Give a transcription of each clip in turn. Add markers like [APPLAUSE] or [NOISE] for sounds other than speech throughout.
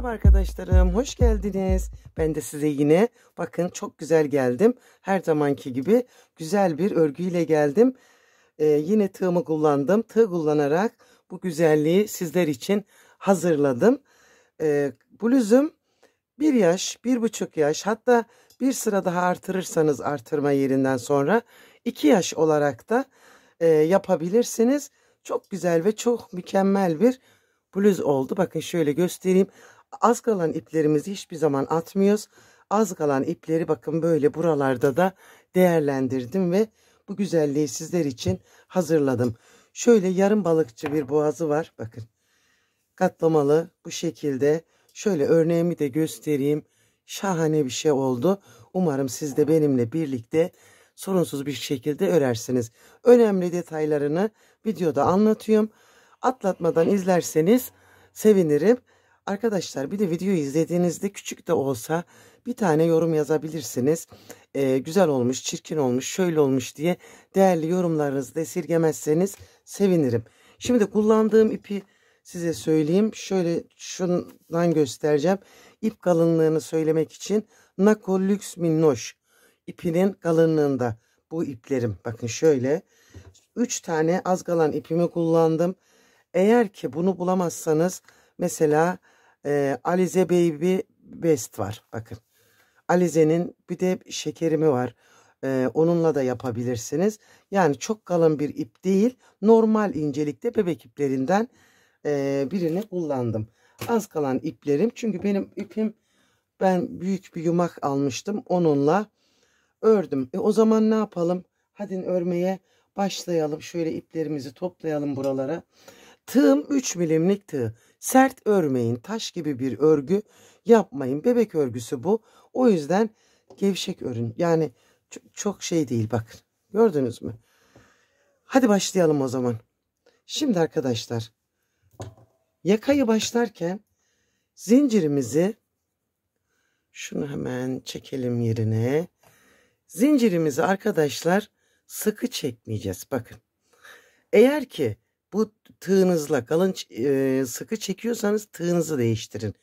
Merhaba arkadaşlarım, hoş geldiniz. Ben de size yine, bakın çok güzel geldim. Her zamanki gibi güzel bir örgüyle geldim. Ee, yine tığımı kullandım. Tığ kullanarak bu güzelliği sizler için hazırladım. Ee, bluzum bir yaş, bir buçuk yaş, hatta bir sıra daha artırırsanız artırma yerinden sonra iki yaş olarak da e, yapabilirsiniz. Çok güzel ve çok mükemmel bir bluz oldu. Bakın şöyle göstereyim az kalan iplerimizi hiçbir zaman atmıyoruz. Az kalan ipleri bakın böyle buralarda da değerlendirdim ve bu güzelliği sizler için hazırladım. Şöyle yarım balıkçı bir boğazı var. Bakın katlamalı bu şekilde. Şöyle örneğimi de göstereyim. Şahane bir şey oldu. Umarım siz de benimle birlikte sorunsuz bir şekilde örersiniz. Önemli detaylarını videoda anlatıyorum. Atlatmadan izlerseniz sevinirim. Arkadaşlar bir de videoyu izlediğinizde küçük de olsa bir tane yorum yazabilirsiniz. Ee, güzel olmuş, çirkin olmuş, şöyle olmuş diye değerli yorumlarınızı da esirgemezseniz sevinirim. Şimdi kullandığım ipi size söyleyeyim. Şöyle şundan göstereceğim. İp kalınlığını söylemek için Nako Lux Minnoş ipinin kalınlığında bu iplerim. Bakın şöyle 3 tane az kalan ipimi kullandım. Eğer ki bunu bulamazsanız Mesela e, Alize Baby Best var. Bakın. Alize'nin bir de şekerimi var. E, onunla da yapabilirsiniz. Yani çok kalın bir ip değil. Normal incelikte bebek iplerinden e, birini kullandım. Az kalan iplerim. Çünkü benim ipim ben büyük bir yumak almıştım. Onunla ördüm. E, o zaman ne yapalım? Hadi örmeye başlayalım. Şöyle iplerimizi toplayalım buralara. Tığım 3 milimlik tığ. Sert örmeyin. Taş gibi bir örgü yapmayın. Bebek örgüsü bu. O yüzden gevşek örün. Yani çok, şey değil bakın. Gördünüz mü? Hadi başlayalım o zaman. Şimdi arkadaşlar yakayı başlarken zincirimizi şunu hemen çekelim yerine. Zincirimizi arkadaşlar sıkı çekmeyeceğiz. Bakın. Eğer ki bu tığınızla kalın e, sıkı çekiyorsanız tığınızı değiştirin.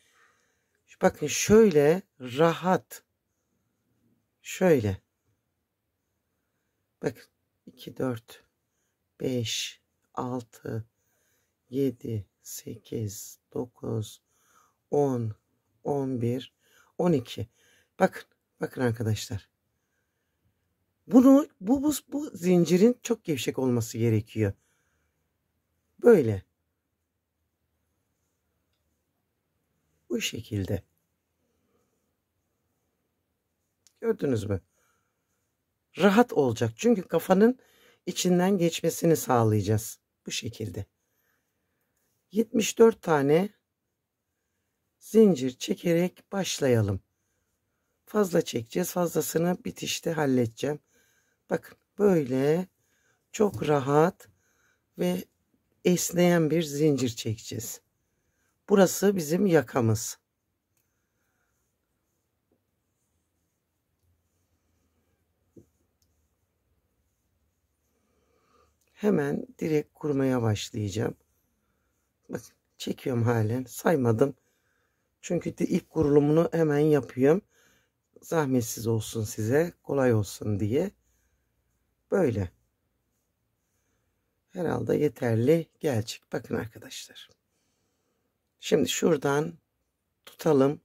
Bakın şöyle rahat. Şöyle. Bakın 2 4 5 6 7 8 9 10 11 12 Bakın bakın arkadaşlar. Bunu bu bu, bu zincirin çok gevşek olması gerekiyor. Böyle. Bu şekilde. Gördünüz mü? Rahat olacak. Çünkü kafanın içinden geçmesini sağlayacağız. Bu şekilde. 74 tane zincir çekerek başlayalım. Fazla çekeceğiz. Fazlasını bitişte halledeceğim. Bakın böyle çok rahat ve esneyen bir zincir çekeceğiz. Burası bizim yakamız. Hemen direkt kurmaya başlayacağım. Bak, çekiyorum halen. Saymadım. Çünkü de ip kurulumunu hemen yapıyorum. Zahmetsiz olsun size. Kolay olsun diye. Böyle herhalde yeterli gelecek. Bakın arkadaşlar. Şimdi şuradan tutalım.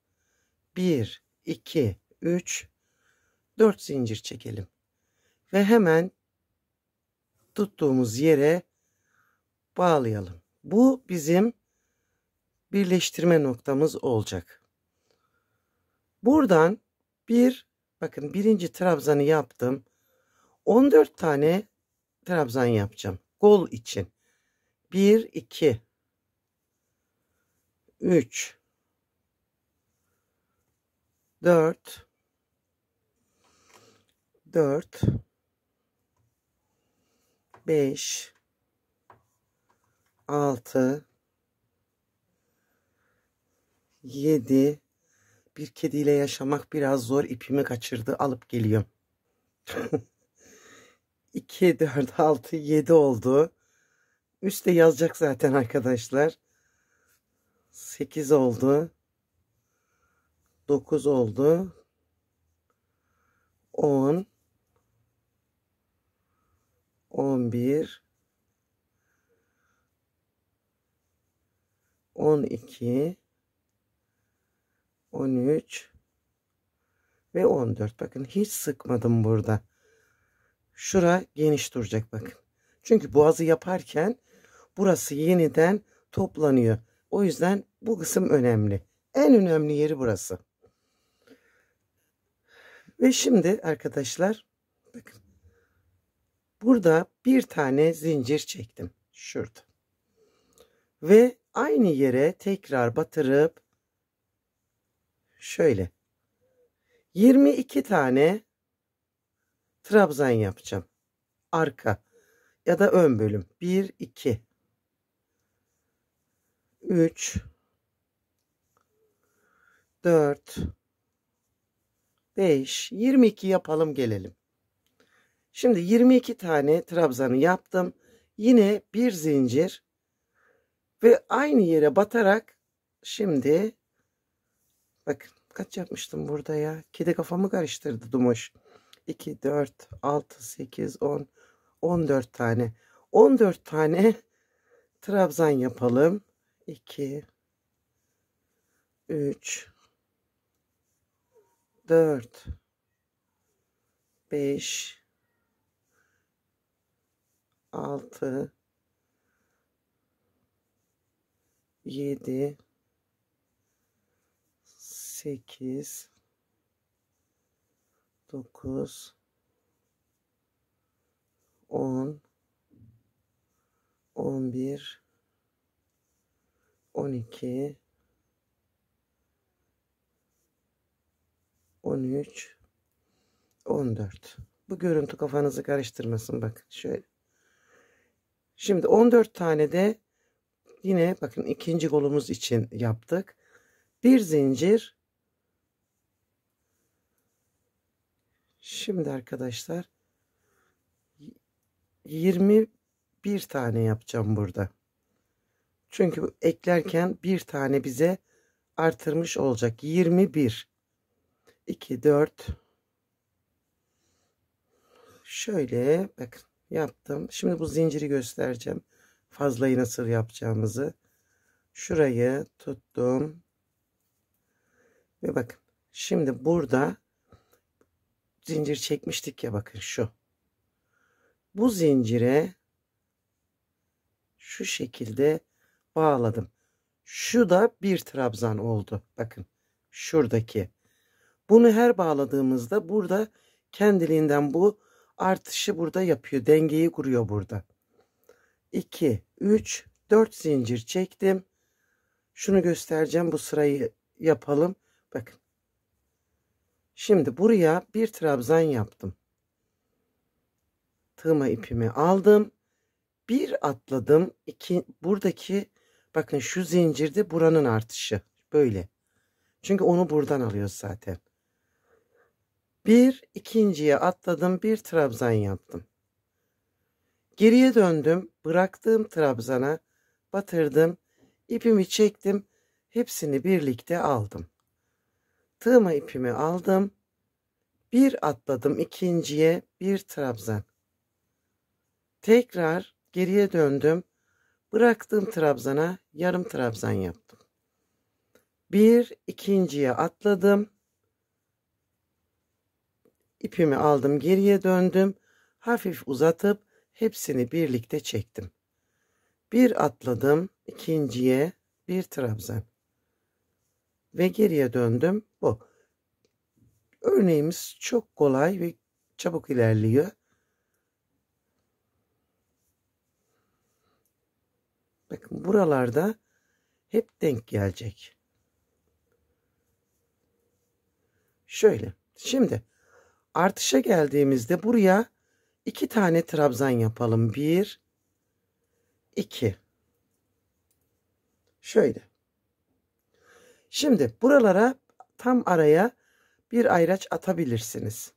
1, 2, 3, 4 zincir çekelim. Ve hemen tuttuğumuz yere bağlayalım. Bu bizim birleştirme noktamız olacak. Buradan bir bakın birinci trabzanı yaptım. 14 tane trabzan yapacağım gol için. 1, 2, 3, 4, 4, 5, 6, 7, bir kediyle yaşamak biraz zor ipimi kaçırdı alıp geliyorum. [LAUGHS] 2, 4, 6, 7 oldu. de yazacak zaten arkadaşlar. 8 oldu. 9 oldu. 10 11 12 13 ve 14 bakın hiç sıkmadım burada Şura geniş duracak bakın. Çünkü boğazı yaparken burası yeniden toplanıyor. O yüzden bu kısım önemli. En önemli yeri burası. Ve şimdi arkadaşlar bakın. Burada bir tane zincir çektim. Şurada. Ve aynı yere tekrar batırıp şöyle 22 tane trabzan yapacağım. Arka ya da ön bölüm. 1 2 3 4 5 22 yapalım gelelim. Şimdi 22 tane trabzanı yaptım. Yine bir zincir ve aynı yere batarak şimdi bakın kaç yapmıştım burada ya. Kedi kafamı karıştırdı Dumoş. 2, 4, 6, 8, 10, 14 tane. 14 tane [LAUGHS] trabzan yapalım. 2, 3, 4, 5, 6, 7, 8, 9 10 11 12 13 14 bu görüntü kafanızı karıştırmasın bakın şöyle şimdi 14 tane de yine bakın ikinci kolumuz için yaptık bir zincir Şimdi arkadaşlar 21 tane yapacağım burada. Çünkü eklerken bir tane bize artırmış olacak. 21 2 4 Şöyle bakın yaptım. Şimdi bu zinciri göstereceğim. Fazlayı nasıl yapacağımızı. Şurayı tuttum. Ve bakın şimdi burada zincir çekmiştik ya bakın şu. Bu zincire şu şekilde bağladım. Şu da bir trabzan oldu. Bakın şuradaki. Bunu her bağladığımızda burada kendiliğinden bu artışı burada yapıyor. Dengeyi kuruyor burada. 2, 3, 4 zincir çektim. Şunu göstereceğim. Bu sırayı yapalım. Bakın Şimdi buraya bir trabzan yaptım. Tığma ipimi aldım. Bir atladım. İki, buradaki bakın şu zincirde buranın artışı. Böyle. Çünkü onu buradan alıyoruz zaten. Bir ikinciye atladım. Bir trabzan yaptım. Geriye döndüm. Bıraktığım trabzana batırdım. ipimi çektim. Hepsini birlikte aldım. Tığma ipimi aldım. Bir atladım ikinciye bir trabzan. Tekrar geriye döndüm. Bıraktığım trabzana yarım trabzan yaptım. Bir ikinciye atladım. İpimi aldım geriye döndüm. Hafif uzatıp hepsini birlikte çektim. Bir atladım ikinciye bir trabzan ve geriye döndüm. Bu. Örneğimiz çok kolay ve çabuk ilerliyor. Bakın buralarda hep denk gelecek. Şöyle. Şimdi artışa geldiğimizde buraya iki tane trabzan yapalım. Bir, iki. Şöyle. Şimdi buralara tam araya bir ayraç atabilirsiniz.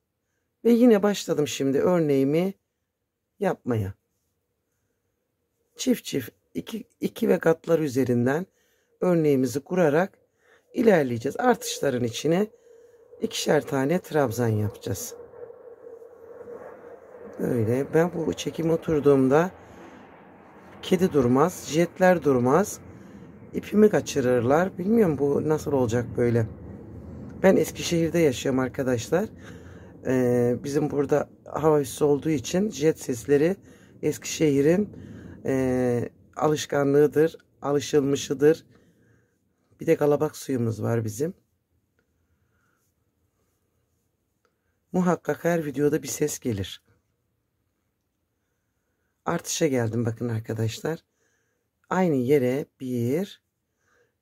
Ve yine başladım şimdi örneğimi yapmaya. Çift çift iki, iki ve katlar üzerinden örneğimizi kurarak ilerleyeceğiz. Artışların içine ikişer tane trabzan yapacağız. öyle ben bu çekim oturduğumda kedi durmaz, jetler durmaz ipimi kaçırırlar. Bilmiyorum bu nasıl olacak böyle. Ben Eskişehir'de yaşıyorum arkadaşlar. Ee, bizim burada hava üssü olduğu için jet sesleri Eskişehir'in e, alışkanlığıdır, alışılmışıdır. Bir de galabak suyumuz var bizim. Muhakkak her videoda bir ses gelir. Artışa geldim bakın arkadaşlar. Aynı yere bir,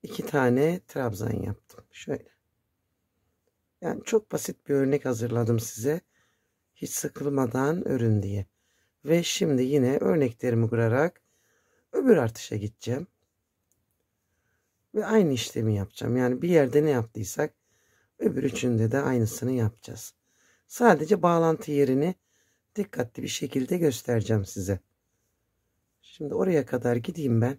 iki tane trabzan yaptım. Şöyle. Yani çok basit bir örnek hazırladım size. Hiç sıkılmadan örün diye. Ve şimdi yine örneklerimi kurarak öbür artışa gideceğim. Ve aynı işlemi yapacağım. Yani bir yerde ne yaptıysak öbür üçünde de aynısını yapacağız. Sadece bağlantı yerini dikkatli bir şekilde göstereceğim size. Şimdi oraya kadar gideyim ben.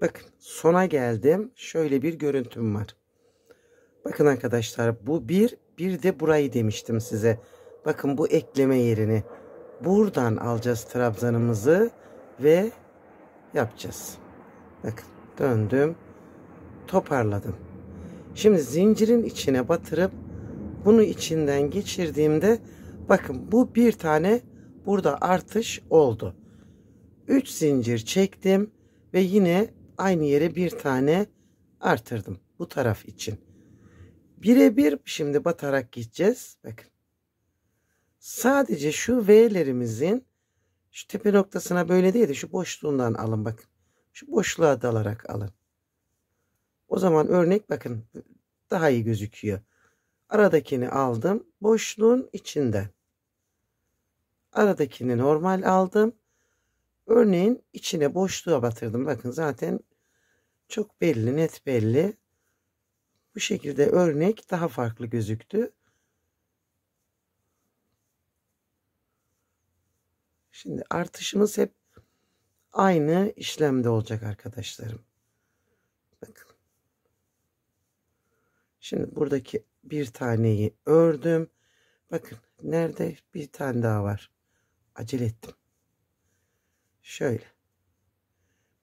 Bakın sona geldim. Şöyle bir görüntüm var. Bakın arkadaşlar bu bir. Bir de burayı demiştim size. Bakın bu ekleme yerini. Buradan alacağız trabzanımızı ve yapacağız. Bakın döndüm. Toparladım. Şimdi zincirin içine batırıp bunu içinden geçirdiğimde bakın bu bir tane burada artış oldu. 3 zincir çektim ve yine aynı yere bir tane artırdım bu taraf için. Birebir şimdi batarak gideceğiz. Bakın. Sadece şu V'lerimizin şu tepe noktasına böyle değil de şu boşluğundan alın bakın. Şu boşluğa dalarak alın. O zaman örnek bakın daha iyi gözüküyor. Aradakini aldım. Boşluğun içinden. Aradakini normal aldım. Örneğin içine boşluğa batırdım. Bakın zaten çok belli, net belli. Bu şekilde örnek daha farklı gözüktü. Şimdi artışımız hep aynı işlemde olacak arkadaşlarım. Bakın. Şimdi buradaki bir taneyi ördüm. Bakın nerede bir tane daha var. Acele ettim. Şöyle.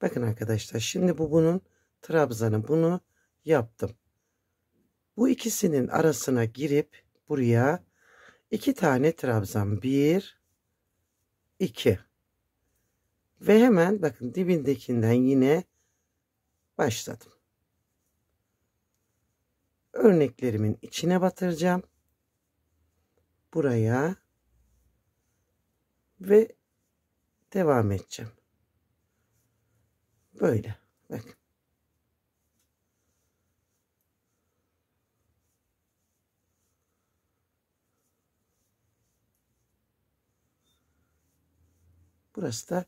Bakın arkadaşlar şimdi bu bunun trabzanı bunu yaptım. Bu ikisinin arasına girip buraya iki tane trabzan. Bir, iki. Ve hemen bakın dibindekinden yine başladım. Örneklerimin içine batıracağım. Buraya ve devam edeceğim. Böyle. Bak. Burası da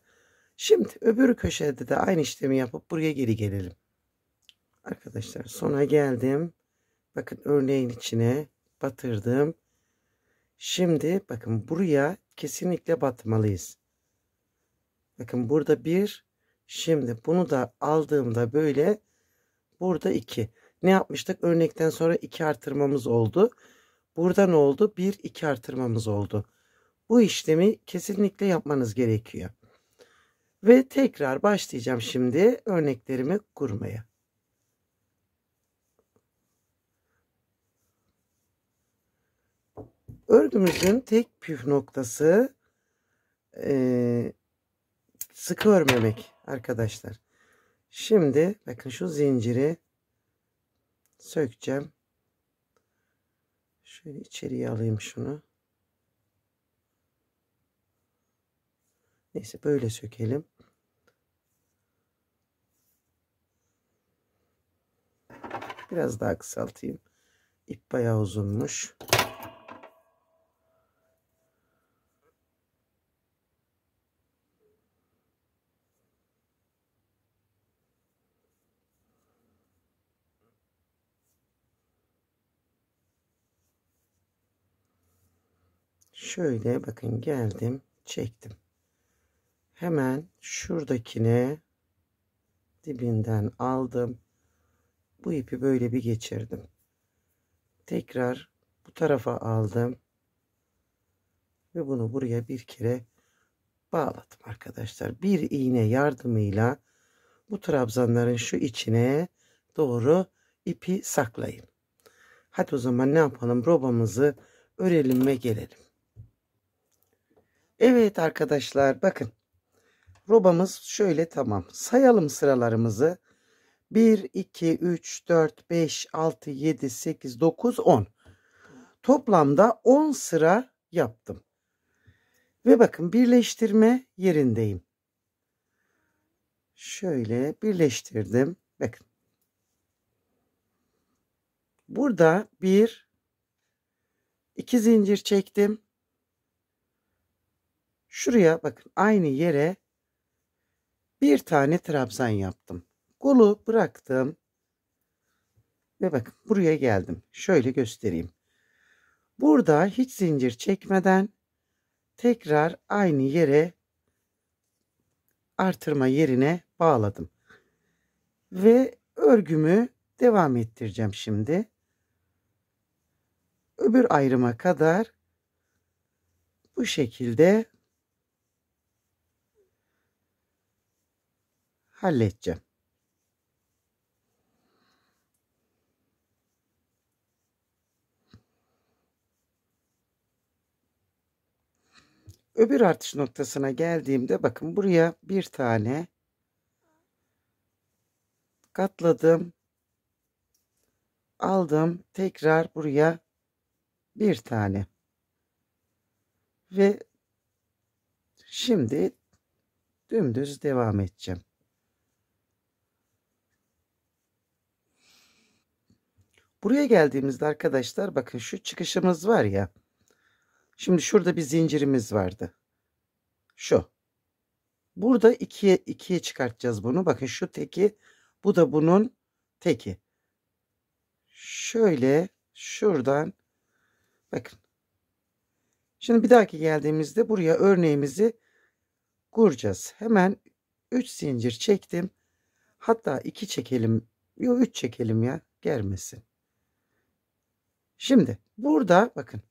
şimdi öbür köşede de aynı işlemi yapıp buraya geri gelelim. Arkadaşlar sona geldim. Bakın örneğin içine batırdım. Şimdi bakın buraya kesinlikle batmalıyız. Bakın burada bir. Şimdi bunu da aldığımda böyle. Burada iki. Ne yapmıştık? Örnekten sonra iki artırmamız oldu. Burada ne oldu? Bir iki artırmamız oldu. Bu işlemi kesinlikle yapmanız gerekiyor. Ve tekrar başlayacağım şimdi örneklerimi kurmaya. Örgümüzün tek püf noktası e, sıkı örmemek arkadaşlar. Şimdi bakın şu zinciri sökeceğim. Şöyle içeriye alayım şunu. Neyse böyle sökelim. Biraz daha kısaltayım. İp bayağı uzunmuş. Şöyle bakın geldim çektim. Hemen şuradakine dibinden aldım. Bu ipi böyle bir geçirdim. Tekrar bu tarafa aldım. Ve bunu buraya bir kere bağladım arkadaşlar. Bir iğne yardımıyla bu trabzanların şu içine doğru ipi saklayın. Hadi o zaman ne yapalım? Robamızı örelim ve gelelim. Evet arkadaşlar bakın. Robamız şöyle tamam. Sayalım sıralarımızı. 1, 2, 3, 4, 5, 6, 7, 8, 9, 10. Toplamda 10 sıra yaptım. Ve bakın birleştirme yerindeyim. Şöyle birleştirdim. Bakın. Burada bir iki zincir çektim. Şuraya bakın aynı yere bir tane trabzan yaptım. Kolu bıraktım. Ve bakın buraya geldim. Şöyle göstereyim. Burada hiç zincir çekmeden tekrar aynı yere artırma yerine bağladım. Ve örgümü devam ettireceğim şimdi. Öbür ayrıma kadar bu şekilde halledeceğim. Öbür artış noktasına geldiğimde bakın buraya bir tane katladım. Aldım. Tekrar buraya bir tane. Ve şimdi dümdüz devam edeceğim. Buraya geldiğimizde arkadaşlar bakın şu çıkışımız var ya. Şimdi şurada bir zincirimiz vardı. Şu. Burada ikiye, ikiye çıkartacağız bunu. Bakın şu teki. Bu da bunun teki. Şöyle şuradan bakın. Şimdi bir dahaki geldiğimizde buraya örneğimizi kuracağız. Hemen 3 zincir çektim. Hatta 2 çekelim. Yok 3 çekelim ya. Germesin. Şimdi burada bakın.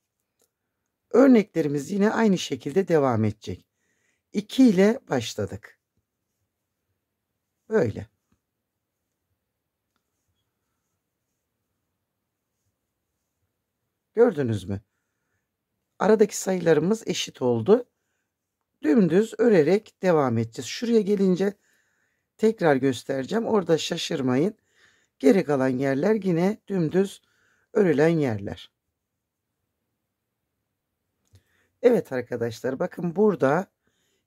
Örneklerimiz yine aynı şekilde devam edecek. 2 ile başladık. Böyle. Gördünüz mü? Aradaki sayılarımız eşit oldu. Dümdüz örerek devam edeceğiz. Şuraya gelince tekrar göstereceğim. Orada şaşırmayın. Geri kalan yerler yine dümdüz örülen yerler. Evet arkadaşlar bakın burada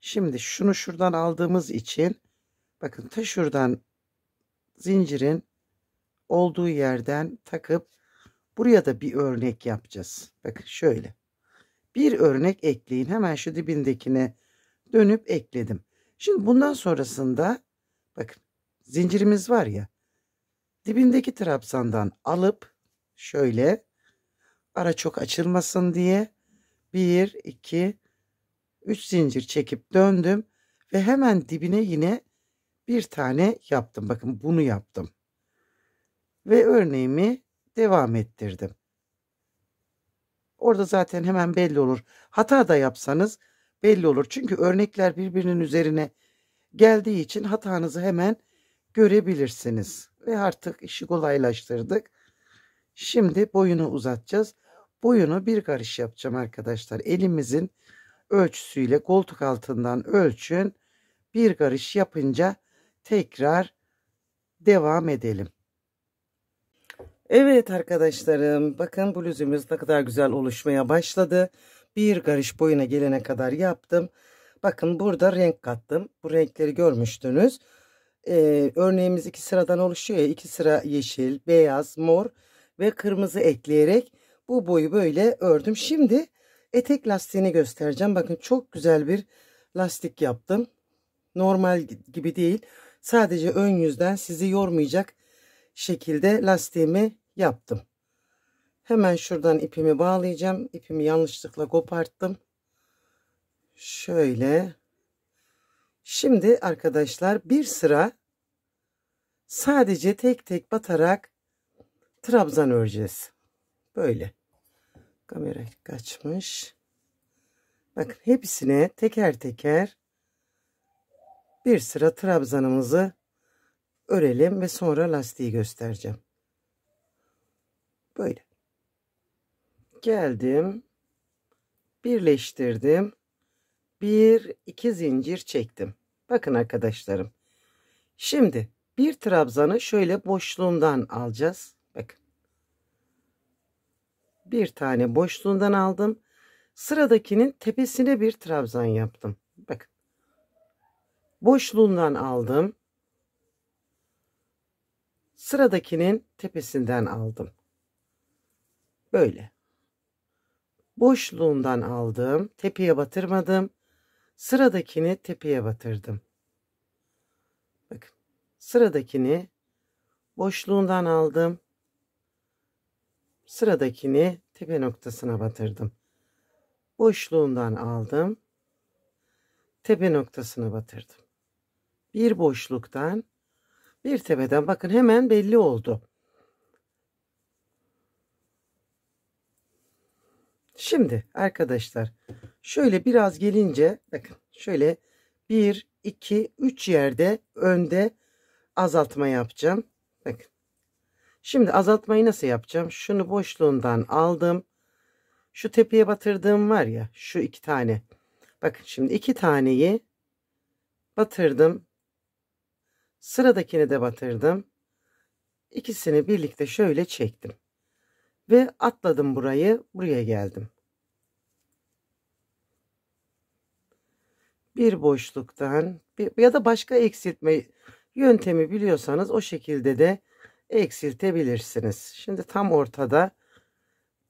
şimdi şunu şuradan aldığımız için bakın ta şuradan zincirin olduğu yerden takıp buraya da bir örnek yapacağız. Bakın şöyle bir örnek ekleyin hemen şu dibindekine dönüp ekledim. Şimdi bundan sonrasında bakın zincirimiz var ya dibindeki trabzandan alıp Şöyle ara çok açılmasın diye 1 2 3 zincir çekip döndüm ve hemen dibine yine bir tane yaptım. Bakın bunu yaptım. Ve örneğimi devam ettirdim. Orada zaten hemen belli olur. Hata da yapsanız belli olur. Çünkü örnekler birbirinin üzerine geldiği için hatanızı hemen görebilirsiniz. Ve artık işi kolaylaştırdık. Şimdi boyunu uzatacağız. Boyunu bir karış yapacağım arkadaşlar. Elimizin ölçüsüyle koltuk altından ölçün. Bir karış yapınca tekrar devam edelim. Evet arkadaşlarım bakın bluzumuz ne kadar güzel oluşmaya başladı. Bir karış boyuna gelene kadar yaptım. Bakın burada renk kattım. Bu renkleri görmüştünüz. Ee, örneğimiz iki sıradan oluşuyor ya. İki sıra yeşil, beyaz, mor ve kırmızı ekleyerek bu boyu böyle ördüm. Şimdi etek lastiğini göstereceğim. Bakın çok güzel bir lastik yaptım. Normal gibi değil. Sadece ön yüzden sizi yormayacak şekilde lastiğimi yaptım. Hemen şuradan ipimi bağlayacağım. İpimi yanlışlıkla koparttım. Şöyle. Şimdi arkadaşlar bir sıra sadece tek tek batarak trabzan öreceğiz. Böyle. Kamera kaçmış. Bakın hepsine teker teker bir sıra trabzanımızı örelim ve sonra lastiği göstereceğim. Böyle. Geldim. Birleştirdim. Bir, iki zincir çektim. Bakın arkadaşlarım. Şimdi bir trabzanı şöyle boşluğundan alacağız bir tane boşluğundan aldım. Sıradakinin tepesine bir trabzan yaptım. Bakın. Boşluğundan aldım. Sıradakinin tepesinden aldım. Böyle. Boşluğundan aldım. Tepeye batırmadım. Sıradakini tepeye batırdım. Bakın. Sıradakini boşluğundan aldım Sıradakini tepe noktasına batırdım. Boşluğundan aldım. Tepe noktasına batırdım. Bir boşluktan bir tepeden bakın hemen belli oldu. Şimdi arkadaşlar şöyle biraz gelince bakın şöyle 1, 2, 3 yerde önde azaltma yapacağım. Bakın Şimdi azaltmayı nasıl yapacağım? Şunu boşluğundan aldım. Şu tepeye batırdığım var ya şu iki tane. Bakın şimdi iki taneyi batırdım. Sıradakini de batırdım. İkisini birlikte şöyle çektim. Ve atladım burayı. Buraya geldim. Bir boşluktan bir, ya da başka eksiltme yöntemi biliyorsanız o şekilde de eksiltebilirsiniz. Şimdi tam ortada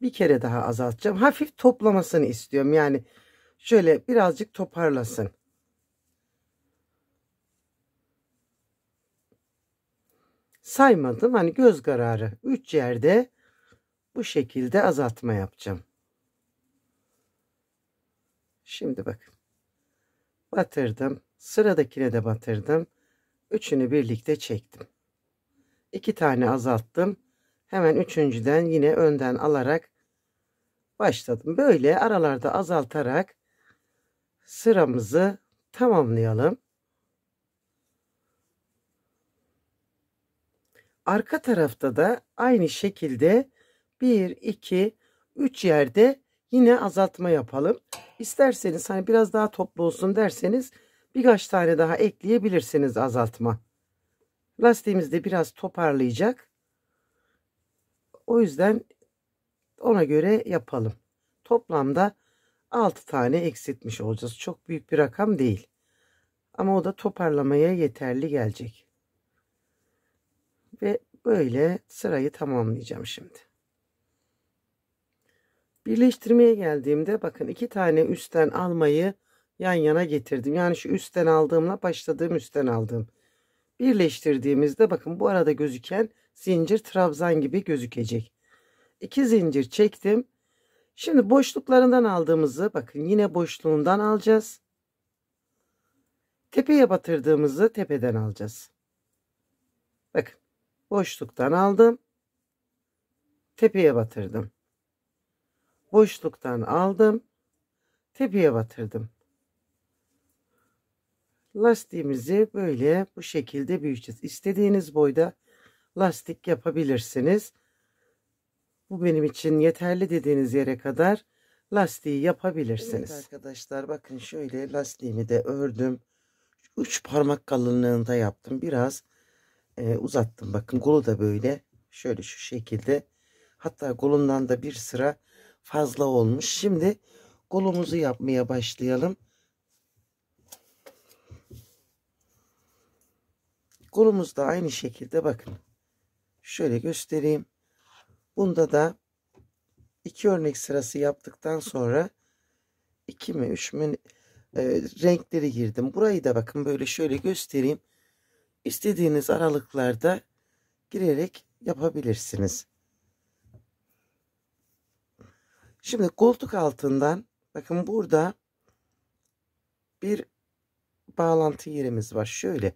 bir kere daha azaltacağım. Hafif toplamasını istiyorum. Yani şöyle birazcık toparlasın. Saymadım. Hani göz kararı. Üç yerde bu şekilde azaltma yapacağım. Şimdi bakın. Batırdım. Sıradakine de batırdım. Üçünü birlikte çektim iki tane azalttım. Hemen üçüncüden yine önden alarak başladım. Böyle aralarda azaltarak sıramızı tamamlayalım. Arka tarafta da aynı şekilde 1, 2, 3 yerde yine azaltma yapalım. İsterseniz hani biraz daha toplu olsun derseniz birkaç tane daha ekleyebilirsiniz azaltma. Lastiğimiz de biraz toparlayacak. O yüzden ona göre yapalım. Toplamda 6 tane eksiltmiş olacağız. Çok büyük bir rakam değil. Ama o da toparlamaya yeterli gelecek. Ve böyle sırayı tamamlayacağım şimdi. Birleştirmeye geldiğimde bakın iki tane üstten almayı yan yana getirdim. Yani şu üstten aldığımla başladığım üstten aldığım birleştirdiğimizde bakın bu arada gözüken zincir trabzan gibi gözükecek. İki zincir çektim. Şimdi boşluklarından aldığımızı bakın yine boşluğundan alacağız. Tepeye batırdığımızı tepeden alacağız. Bakın boşluktan aldım. Tepeye batırdım. Boşluktan aldım. Tepeye batırdım lastiğimizi böyle bu şekilde büyüteceğiz. İstediğiniz boyda lastik yapabilirsiniz. Bu benim için yeterli dediğiniz yere kadar lastiği yapabilirsiniz. Evet arkadaşlar bakın şöyle lastiğimi de ördüm. 3 parmak kalınlığında yaptım. Biraz e, uzattım. Bakın kolu da böyle. Şöyle şu şekilde. Hatta kolundan da bir sıra fazla olmuş. Şimdi kolumuzu yapmaya başlayalım. Kolumuzda aynı şekilde bakın. Şöyle göstereyim. Bunda da iki örnek sırası yaptıktan sonra iki mi üç mü e, renkleri girdim. Burayı da bakın böyle şöyle göstereyim. İstediğiniz aralıklarda girerek yapabilirsiniz. Şimdi koltuk altından bakın burada bir bağlantı yerimiz var. Şöyle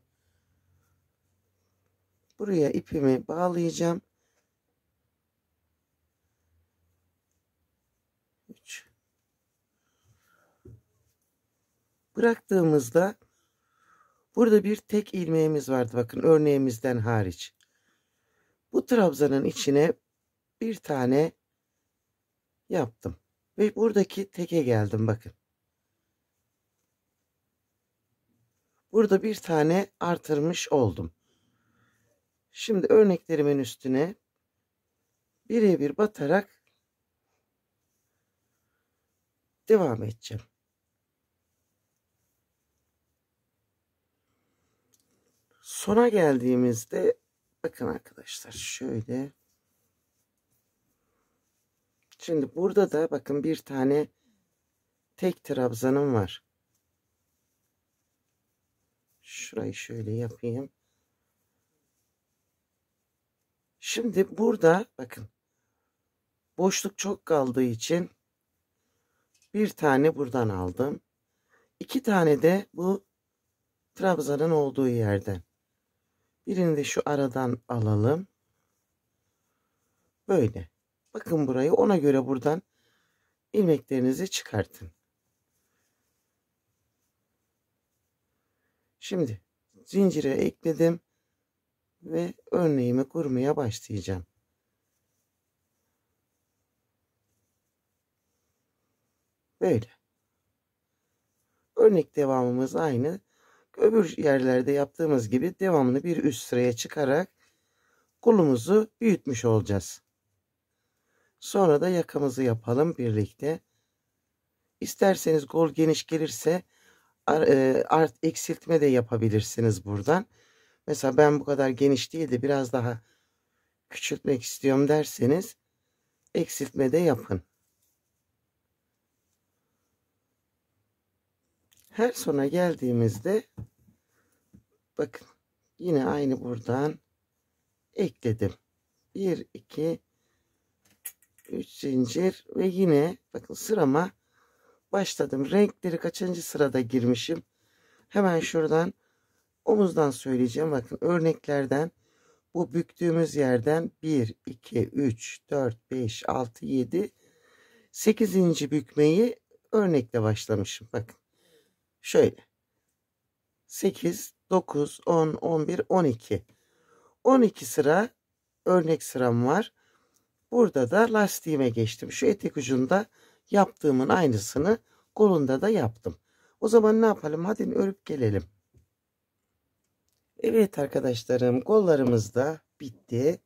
Buraya ipimi bağlayacağım. 3 Bıraktığımızda burada bir tek ilmeğimiz vardı bakın örneğimizden hariç. Bu trabzanın içine bir tane yaptım. Ve buradaki teke geldim bakın. Burada bir tane artırmış oldum. Şimdi örneklerimin üstüne birebir batarak devam edeceğim. Sona geldiğimizde bakın arkadaşlar şöyle Şimdi burada da bakın bir tane tek trabzanım var. Şurayı şöyle yapayım. Şimdi burada bakın boşluk çok kaldığı için bir tane buradan aldım. İki tane de bu trabzanın olduğu yerden. Birini de şu aradan alalım. Böyle. Bakın burayı ona göre buradan ilmeklerinizi çıkartın. Şimdi zincire ekledim ve örneğimi kurmaya başlayacağım. Böyle. Örnek devamımız aynı. Öbür yerlerde yaptığımız gibi devamlı bir üst sıraya çıkarak kolumuzu büyütmüş olacağız. Sonra da yakamızı yapalım birlikte. İsterseniz gol geniş gelirse e, art eksiltme de yapabilirsiniz buradan. Mesela ben bu kadar geniş değil de biraz daha küçültmek istiyorum derseniz eksiltme de yapın. Her sona geldiğimizde bakın yine aynı buradan ekledim. 1 2 3 zincir ve yine bakın sırama başladım. Renkleri kaçıncı sırada girmişim? Hemen şuradan Omuzdan söyleyeceğim. Bakın örneklerden bu büktüğümüz yerden 1, 2, 3, 4, 5, 6, 7, 8. bükmeyi örnekle başlamışım. Bakın şöyle 8, 9, 10, 11, 12. 12 sıra örnek sıram var. Burada da lastiğime geçtim. Şu etek ucunda yaptığımın aynısını kolunda da yaptım. O zaman ne yapalım? Hadi örüp gelelim. Evet arkadaşlarım kollarımız da bitti.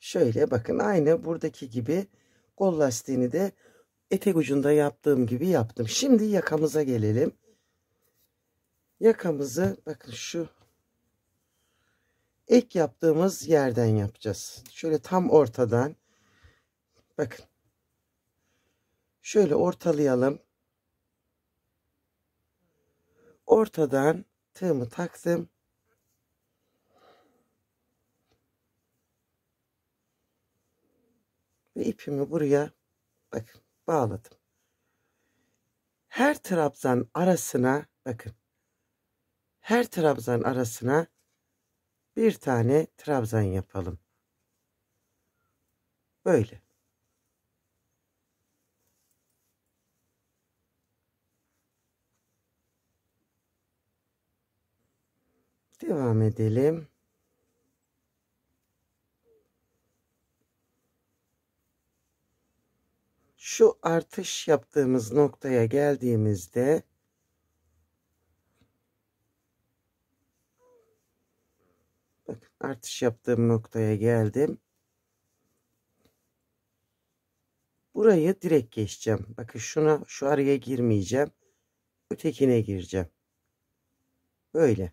Şöyle bakın aynı buradaki gibi kol lastiğini de etek ucunda yaptığım gibi yaptım. Şimdi yakamıza gelelim. Yakamızı bakın şu ek yaptığımız yerden yapacağız. Şöyle tam ortadan bakın şöyle ortalayalım. Ortadan tığımı taktım. Ve ipimi buraya bakın bağladım. Her trabzan arasına bakın. Her trabzan arasına bir tane trabzan yapalım. Böyle. Devam edelim. şu artış yaptığımız noktaya geldiğimizde bakın artış yaptığım noktaya geldim. Burayı direkt geçeceğim. Bakın şuna şu araya girmeyeceğim. Ötekine gireceğim. Böyle.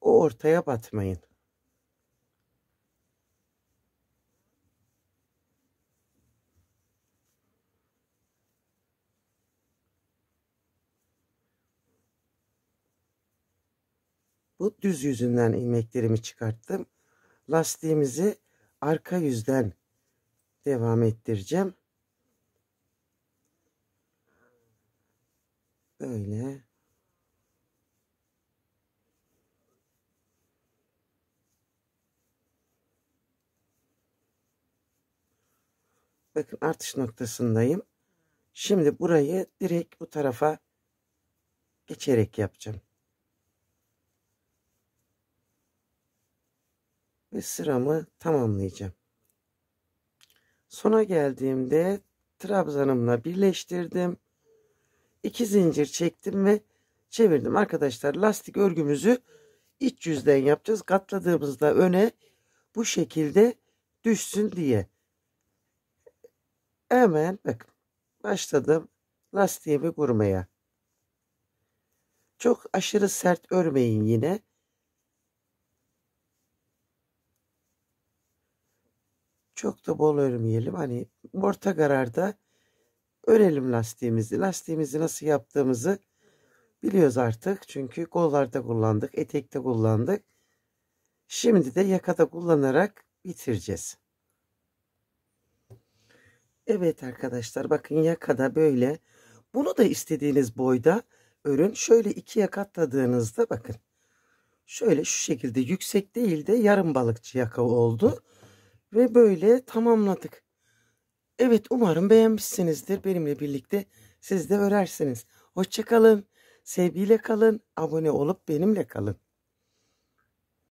O ortaya batmayın. Bu düz yüzünden ilmeklerimi çıkarttım. Lastiğimizi arka yüzden devam ettireceğim. Böyle. Bakın artış noktasındayım. Şimdi burayı direkt bu tarafa geçerek yapacağım. ve sıramı tamamlayacağım. Sona geldiğimde trabzanımla birleştirdim. İki zincir çektim ve çevirdim. Arkadaşlar lastik örgümüzü iç yüzden yapacağız. Katladığımızda öne bu şekilde düşsün diye. Hemen bak başladım lastiğimi kurmaya. Çok aşırı sert örmeyin yine. Çok da bol örmeyelim. Hani orta kararda örelim lastiğimizi. Lastiğimizi nasıl yaptığımızı biliyoruz artık. Çünkü kollarda kullandık, etekte kullandık. Şimdi de yakada kullanarak bitireceğiz. Evet arkadaşlar bakın yakada böyle. Bunu da istediğiniz boyda örün. Şöyle iki yakatladığınızda bakın. Şöyle şu şekilde yüksek değil de yarım balıkçı yaka oldu. Ve böyle tamamladık. Evet umarım beğenmişsinizdir. Benimle birlikte siz de örersiniz. Hoşçakalın. Sevgiyle kalın. Abone olup benimle kalın.